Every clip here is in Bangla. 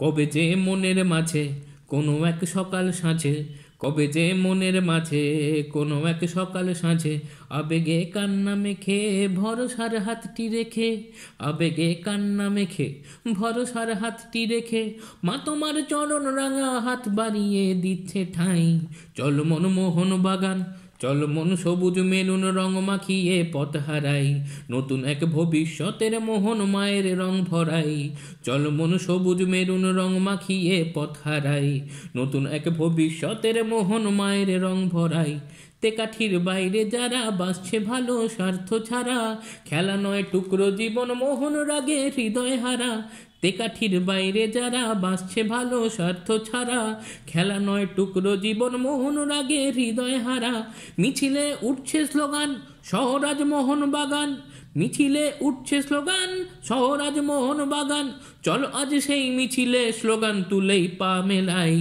কবে যে মনের মাঝে কোনো এক সকাল সাঁঝে কবে যে মনের মাঝে কোনো এক সকাল সাঁঝে আবেগে কান্না মেখে ভরসার হাতটি রেখে আবেগে কান্না মেখে ভরসার হাতটি রেখে মা তোমার চরণ রাঙা হাত বাড়িয়ে দিচ্ছে ঠাঁই চল মনমোহন বাগান চল মন সবুজ মেরুন রং মাখিয়ে পথ হারাই নতুন এক ভবিষ্যতের মোহন মায়ের রং ভরাই চল মন সবুজ মেরুন রং মাখিয়ে পথ হারাই নতুন এক ভবিষ্যতের মোহন মায়ের রং ভরাই তে কাঠির বাইরে যারা বাসছে ভালো স্বার্থ ছাড়া খেলা নয় টুকরো জীবন মোহন রাগে হৃদয় হারা তেকাঠির বাইরে যারা বাঁচছে ভালো স্বার্থ ছাড়া খেলা নয় টুকরো জীবন মোহন রাগে হৃদয় হারা মিছিলে উঠছে স্লোগান সহরাজ মোহন বাগান মিছিলে উঠছে স্লোগান সহরাজ মোহন বাগান চলো আজ সেই মিছিলে স্লোগান তুলেই পা মেলাই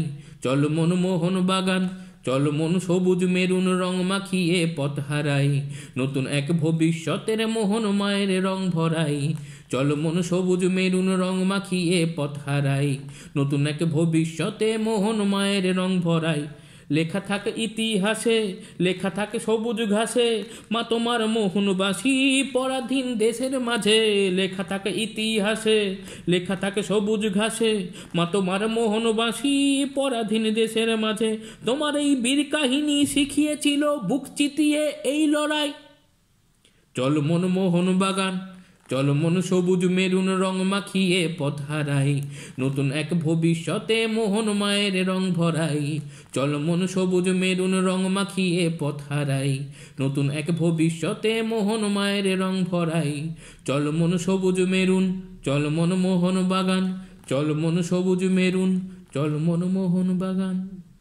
চল মন মোহন বাগান চল মন সবুজ মেরুন রং মাখিয়ে পথ হারাই নতুন এক ভবিষ্যতের মোহন মায়ের রং ভরাই চলমন সবুজ মেরুন রং মাখিয়ে পথ হারাই নতুন এক ভবিষ্যতে মোহন মায়ের রং ভরাই লেখা থাকে ইতিহাসে লেখা থাকে সবুজ ঘাসে মা তোমার মোহনবাসী পরাধীন দেশের মাঝে লেখা থাকে ইতিহাসে লেখা থাকে সবুজ ঘাসে মা তোমার মোহনবাসী পরাধীন দেশের মাঝে তোমার এই বীর কাহিনী শিখিয়েছিল বুক চিতিয়ে এই লড়াই চল মনমোহন বাগান চলমন সবুজ মেরুন রং মাখিয়ে পথ হারাই নতুন এক ভবিষ্যতে মোহন মায়ের রং ভরাই চলমন সবুজ মেরুন রং মাখিয়ে পথ হারাই নতুন এক ভবিষ্যতে মোহন মায়ের রং ভরাই চলমন সবুজ মেরুন চলমন মোহন বাগান চলমন সবুজ মেরুন চলমন মোহন বাগান